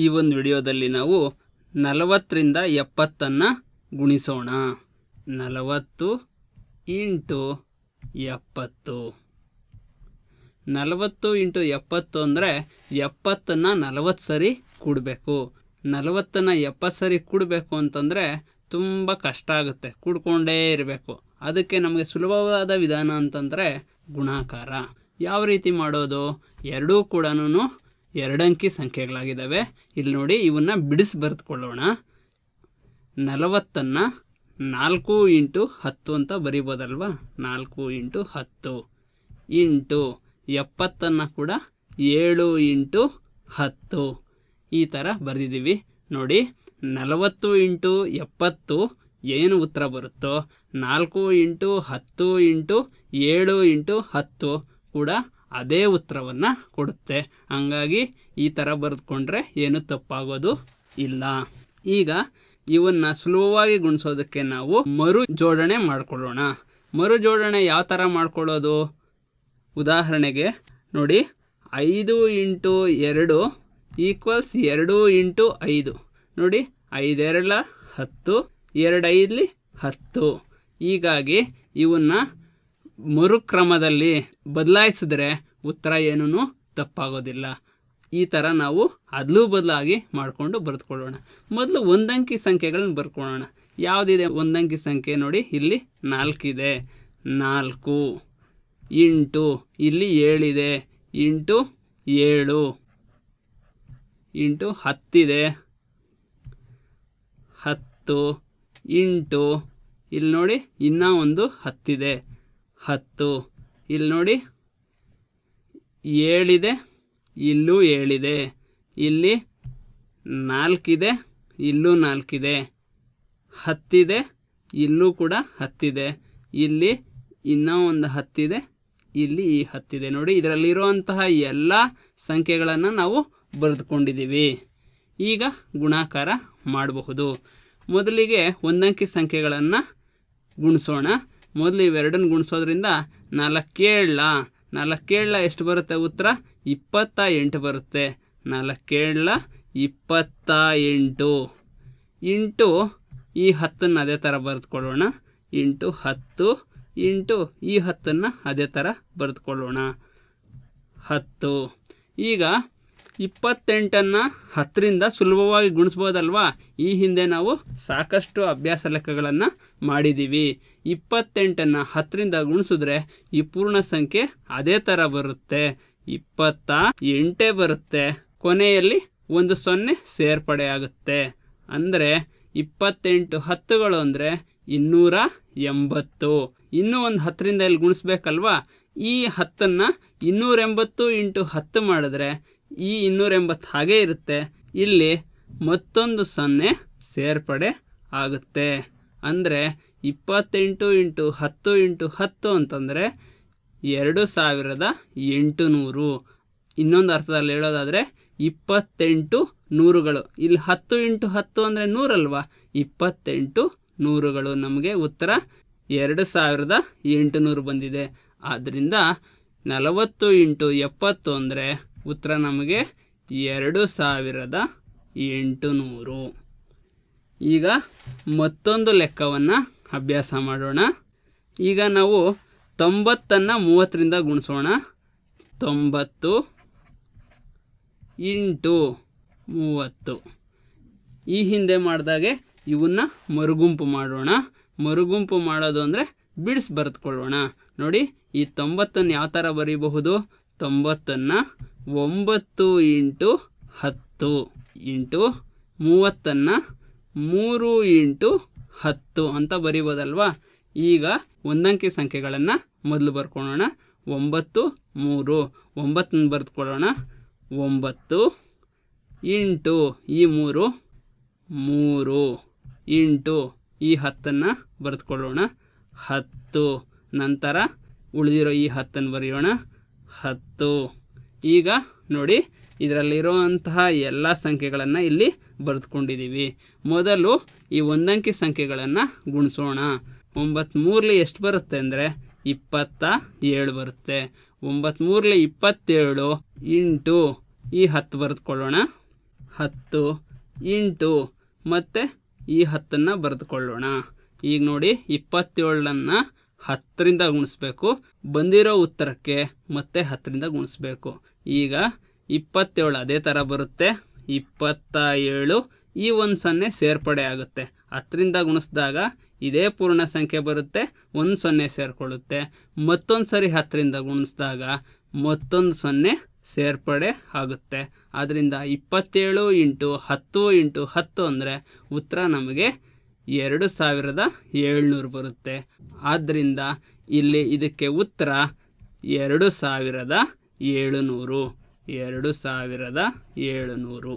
ಈ ಒಂದು ವಿಡಿಯೋದಲ್ಲಿ ನಾವು ನಲವತ್ತರಿಂದ ಎಪ್ಪತ್ತನ್ನು ಗುಣಿಸೋಣ ನಲವತ್ತು ಇಂಟು ಎಪ್ಪತ್ತು ನಲವತ್ತು ಇಂಟು ಎಪ್ಪತ್ತು ಅಂದರೆ ಎಪ್ಪತ್ತನ್ನು ನಲವತ್ತು ಸರಿ ಕೂಡಬೇಕು ನಲವತ್ತನ್ನು ಎಪ್ಪತ್ತು ಸರಿ ಕೂಡಬೇಕು ಅಂತಂದರೆ ತುಂಬ ಕಷ್ಟ ಆಗುತ್ತೆ ಕೂಡ್ಕೊಂಡೇ ಇರಬೇಕು ಅದಕ್ಕೆ ನಮಗೆ ಸುಲಭವಾದ ವಿಧಾನ ಅಂತಂದರೆ ಗುಣಾಕಾರ ಯಾವ ರೀತಿ ಮಾಡೋದು ಎರಡೂ ಕೂಡ ಎರಡಂಕಿ ಸಂಖ್ಯೆಗಳಾಗಿದ್ದಾವೆ ಇಲ್ಲಿ ನೋಡಿ ಇವನ್ನು ಬಿಡಿಸಿ ಬರೆದುಕೊಳ್ಳೋಣ ನಲವತ್ತನ್ನು ನಾಲ್ಕು ಇಂಟು ಹತ್ತು ಅಂತ ಬರಿಬೋದಲ್ವಾ ನಾಲ್ಕು ಇಂಟು ಹತ್ತು ಇಂಟು ಎಪ್ಪತ್ತನ್ನು ಕೂಡ ಏಳು ಇಂಟು ಹತ್ತು ಈ ಥರ ಬರೆದಿದ್ದೀವಿ ನೋಡಿ ನಲವತ್ತು ಇಂಟು ಎಪ್ಪತ್ತು ಏನು ಉತ್ತರ ಬರುತ್ತೋ ನಾಲ್ಕು ಇಂಟು ಹತ್ತು ಇಂಟು ಏಳು ಇಂಟು ಹತ್ತು ಕೂಡ ಅದೇ ಉತ್ತರವನ್ನು ಕೊಡುತ್ತೆ ಹಂಗಾಗಿ ಈ ಥರ ಬರೆದುಕೊಂಡ್ರೆ ಏನೂ ತಪ್ಪಾಗೋದು ಇಲ್ಲ ಈಗ ಇವನ್ನ ಸುಲಭವಾಗಿ ಗುಣಿಸೋದಕ್ಕೆ ನಾವು ಮರು ಜೋಡಣೆ ಮಾಡಿಕೊಳ್ಳೋಣ ಮರು ಜೋಡಣೆ ಯಾವ ಥರ ಮಾಡ್ಕೊಳ್ಳೋದು ಉದಾಹರಣೆಗೆ ನೋಡಿ ಐದು ಇಂಟು ಎರಡು ಈಕ್ವಲ್ಸ್ ಎರಡು ಇಂಟು ಐದು ನೋಡಿ ಐದೆರಡ ಹತ್ತು ಎರಡೈದಲಿ ಹತ್ತು ಹೀಗಾಗಿ ಇವನ್ನ ಮರುಕ್ರಮದಲ್ಲಿ ಬದಲಾಯಿಸಿದ್ರೆ ಉತ್ತರ ಏನೂ ತಪ್ಪಾಗೋದಿಲ್ಲ ಈ ಥರ ನಾವು ಅದಲು ಬದಲಾಗಿ ಮಾಡಿಕೊಂಡು ಬರೆದುಕೊಳ್ಳೋಣ ಮೊದಲು ಒಂದಂಕಿ ಸಂಖ್ಯೆಗಳನ್ನ ಬರ್ಕೊಳ್ಳೋಣ ಯಾವುದಿದೆ ಒಂದಂಕಿ ಸಂಖ್ಯೆ ನೋಡಿ ಇಲ್ಲಿ ನಾಲ್ಕಿದೆ ನಾಲ್ಕು ಎಂಟು ಇಲ್ಲಿ ಏಳಿದೆ ಎಂಟು ಏಳು ಇಂಟು ಹತ್ತಿದೆ ಹತ್ತು ಎಂಟು ಇಲ್ಲಿ ನೋಡಿ ಇನ್ನೂ ಒಂದು ಹತ್ತಿದೆ ಹತ್ತು ಇಲ್ಲಿ ನೋಡಿ ಏಳಿದೆ ಇಲ್ಲೂ ಏಳಿದೆ ಇಲ್ಲಿ ನಾಲ್ಕಿದೆ ಇಲ್ಲೂ ನಾಲ್ಕಿದೆ ಹತ್ತಿದೆ ಇಲ್ಲೂ ಕೂಡ ಹತ್ತಿದೆ ಇಲ್ಲಿ ಇನ್ನೂ ಒಂದು ಹತ್ತಿದೆ ಇಲ್ಲಿ ಈ ಹತ್ತಿದೆ ನೋಡಿ ಇದರಲ್ಲಿರುವಂತಹ ಎಲ್ಲ ಸಂಖ್ಯೆಗಳನ್ನು ನಾವು ಬರೆದುಕೊಂಡಿದ್ದೀವಿ ಈಗ ಗುಣಾಕಾರ ಮಾಡಬಹುದು ಮೊದಲಿಗೆ ಒಂದಂಕಿ ಸಂಖ್ಯೆಗಳನ್ನು ಗುಣಿಸೋಣ ಮೊದಲು ಇವೆರಡನ್ನು ಗುಣಿಸೋದ್ರಿಂದ ನಾಲ್ಕೇಳ ನಾಲ್ಕೇಳ ಎಷ್ಟು ಬರುತ್ತೆ ಉತ್ತರ ಇಪ್ಪತ್ತ ಎಂಟು ಬರುತ್ತೆ ನಾಲ್ಕೇಳ ಇಪ್ಪತ್ತ ಎಂಟು ಇಂಟು ಈ ಹತ್ತನ್ನು ಅದೇ ಥರ ಬರೆದುಕೊಳ್ಳೋಣ ಇಂಟು ಹತ್ತು ಇಂಟು ಈ ಹತ್ತನ್ನು ಅದೇ ಥರ ಬರೆದುಕೊಳ್ಳೋಣ ಹತ್ತು ಈಗ ಇಪ್ಪತ್ತೆಂಟನ್ನು ಹತ್ತರಿಂದ ಸುಲಭವಾಗಿ ಗುಣಿಸ್ಬೋದಲ್ವಾ ಈ ಹಿಂದೆ ನಾವು ಸಾಕಷ್ಟು ಅಭ್ಯಾಸ ಲೆಕ್ಕಗಳನ್ನು ಮಾಡಿದ್ದೀವಿ ಇಪ್ಪತ್ತೆಂಟನ್ನು ಹತ್ತರಿಂದ ಗುಣಿಸಿದ್ರೆ ಈ ಪೂರ್ಣ ಸಂಖ್ಯೆ ಅದೇ ಥರ ಬರುತ್ತೆ ಇಪ್ಪತ್ತ ಎಂಟೇ ಬರುತ್ತೆ ಕೊನೆಯಲ್ಲಿ ಒಂದು ಸೊನ್ನೆ ಸೇರ್ಪಡೆ ಆಗುತ್ತೆ ಅಂದರೆ ಇಪ್ಪತ್ತೆಂಟು ಹತ್ತುಗಳು ಅಂದರೆ ಇನ್ನೂರ ಎಂಬತ್ತು ಇನ್ನೂ ಒಂದು ಹತ್ತರಿಂದ ಇಲ್ಲಿ ಗುಣಿಸ್ಬೇಕಲ್ವಾ ಈ ಹತ್ತನ್ನು ಇನ್ನೂರೆಂಬತ್ತು ಇಂಟು ಹತ್ತು ಮಾಡಿದ್ರೆ ಈ ಇನ್ನೂರ ಎಂಬತ್ತು ಹಾಗೆ ಇರುತ್ತೆ ಇಲ್ಲಿ ಮತ್ತೊಂದು ಸೊನ್ನೆ ಸೇರ್ಪಡೆ ಆಗುತ್ತೆ ಅಂದರೆ ಇಪ್ಪತ್ತೆಂಟು ಇಂಟು ಹತ್ತು ಇಂಟು ಹತ್ತು ಅಂತಂದರೆ ಎರಡು ಸಾವಿರದ ಎಂಟು ನೂರು ಇನ್ನೊಂದು ಅರ್ಥದಲ್ಲಿ ಹೇಳೋದಾದರೆ ಇಪ್ಪತ್ತೆಂಟು ನೂರುಗಳು ಇಲ್ಲಿ ಹತ್ತು ಇಂಟು ಹತ್ತು ಅಂದರೆ ನೂರಲ್ವಾ ಇಪ್ಪತ್ತೆಂಟು ನೂರುಗಳು ನಮಗೆ ಉತ್ತರ ಎರಡು ಸಾವಿರದ ಎಂಟು ನೂರು ಬಂದಿದೆ ಆದ್ದರಿಂದ ನಲವತ್ತು ಇಂಟು ಎಪ್ಪತ್ತು ಅಂದರೆ ಉತ್ತರ ನಮಗೆ ಎರಡು ಸಾವಿರದ ಎಂಟು ನೂರು ಈಗ ಮತ್ತೊಂದು ಲೆಕ್ಕವನ್ನು ಅಭ್ಯಾಸ ಮಾಡೋಣ ಈಗ ನಾವು ತೊಂಬತ್ತನ್ನು ಮೂವತ್ತರಿಂದ ಗುಣಿಸೋಣ ತೊಂಬತ್ತು ಎಂಟು ಮೂವತ್ತು ಈ ಹಿಂದೆ ಮಾಡಿದಾಗೆ ಇವನ್ನ ಮರುಗುಂಪು ಮಾಡೋಣ ಮರುಗುಂಪು ಮಾಡೋದು ಅಂದರೆ ಬಿಡಿಸಿ ಬರೆದುಕೊಳ್ಳೋಣ ನೋಡಿ ಈ ತೊಂಬತ್ತನ್ನು ಯಾವ ಥರ ಬರೀಬಹುದು ತೊಂಬತ್ತನ್ನು ಒಂಬತ್ತು ಇಂಟು ಹತ್ತು ಇಂಟು ಮೂವತ್ತನ್ನು ಮೂರು ಇಂಟು ಹತ್ತು ಅಂತ ಬರಿಬೋದಲ್ವಾ ಈಗ ಒಂದಂಕಿ ಸಂಖ್ಯೆಗಳನ್ನು ಮೊದಲು ಬರ್ಕೊಳ್ಳೋಣ ಒಂಬತ್ತು ಮೂರು ಒಂಬತ್ತನ್ನು ಬರೆದುಕೊಳ್ಳೋಣ ಒಂಬತ್ತು ಇಂಟು ಈ ಮೂರು ಮೂರು ಇಂಟು ಈ ಹತ್ತನ್ನು ಬರೆದುಕೊಳ್ಳೋಣ ಹತ್ತು ನಂತರ ಉಳಿದಿರೋ ಈ ಹತ್ತನ್ನು ಬರೆಯೋಣ ಹತ್ತು ಈಗ ನೋಡಿ ಇದರಲ್ಲಿರುವಂತಹ ಎಲ್ಲ ಸಂಖ್ಯೆಗಳನ್ನು ಇಲ್ಲಿ ಬರೆದುಕೊಂಡಿದ್ದೀವಿ ಮೊದಲು ಈ ಒಂದಂಕಿ ಸಂಖ್ಯೆಗಳನ್ನು ಗುಣಿಸೋಣ ಒಂಬತ್ತ್ಮೂರಲಿ ಎಷ್ಟು ಬರುತ್ತೆ ಅಂದರೆ ಇಪ್ಪತ್ತ ಏಳು ಬರುತ್ತೆ ಒಂಬತ್ತ್ಮೂರಲಿ ಇಪ್ಪತ್ತೇಳು ಇಂಟು ಈ ಹತ್ತು ಬರೆದುಕೊಳ್ಳೋಣ ಹತ್ತು ಇಂಟು ಮತ್ತು ಈ ಹತ್ತನ್ನು ಬರೆದುಕೊಳ್ಳೋಣ ಈಗ ನೋಡಿ ಇಪ್ಪತ್ತೇಳನ್ನು ಹತ್ತರಿಂದ ಗುಣಿಸ್ಬೇಕು ಬಂದಿರೋ ಉತ್ತರಕ್ಕೆ ಮತ್ತೆ ಹತ್ತರಿಂದ ಗುಣಿಸ್ಬೇಕು ಈಗ ಇಪ್ಪತ್ತೇಳು ಅದೇ ಥರ ಬರುತ್ತೆ ಇಪ್ಪತ್ತ ಏಳು ಈ ಒಂದು ಸೊನ್ನೆ ಸೇರ್ಪಡೆ ಆಗುತ್ತೆ ಹತ್ತರಿಂದ ಗುಣಿಸಿದಾಗ ಇದೇ ಪೂರ್ಣ ಸಂಖ್ಯೆ ಬರುತ್ತೆ ಒಂದು ಸೊನ್ನೆ ಸೇರ್ಕೊಳ್ಳುತ್ತೆ ಮತ್ತೊಂದು ಸರಿ ಹತ್ತರಿಂದ ಗುಣಿಸಿದಾಗ ಮತ್ತೊಂದು ಸೊನ್ನೆ ಸೇರ್ಪಡೆ ಆಗುತ್ತೆ ಆದ್ದರಿಂದ ಇಪ್ಪತ್ತೇಳು ಇಂಟು ಹತ್ತು ಇಂಟು ಹತ್ತು ಅಂದರೆ ಉತ್ತರ ನಮಗೆ ಎರಡು ಸಾವಿರದ ಏಳ್ನೂರು ಬರುತ್ತೆ ಆದ್ದರಿಂದ ಇಲ್ಲಿ ಇದಕ್ಕೆ ಉತ್ತರ ಎರಡು ಸಾವಿರದ ಏಳುನೂರು ಎರಡು ಸಾವಿರದ ಏಳುನೂರು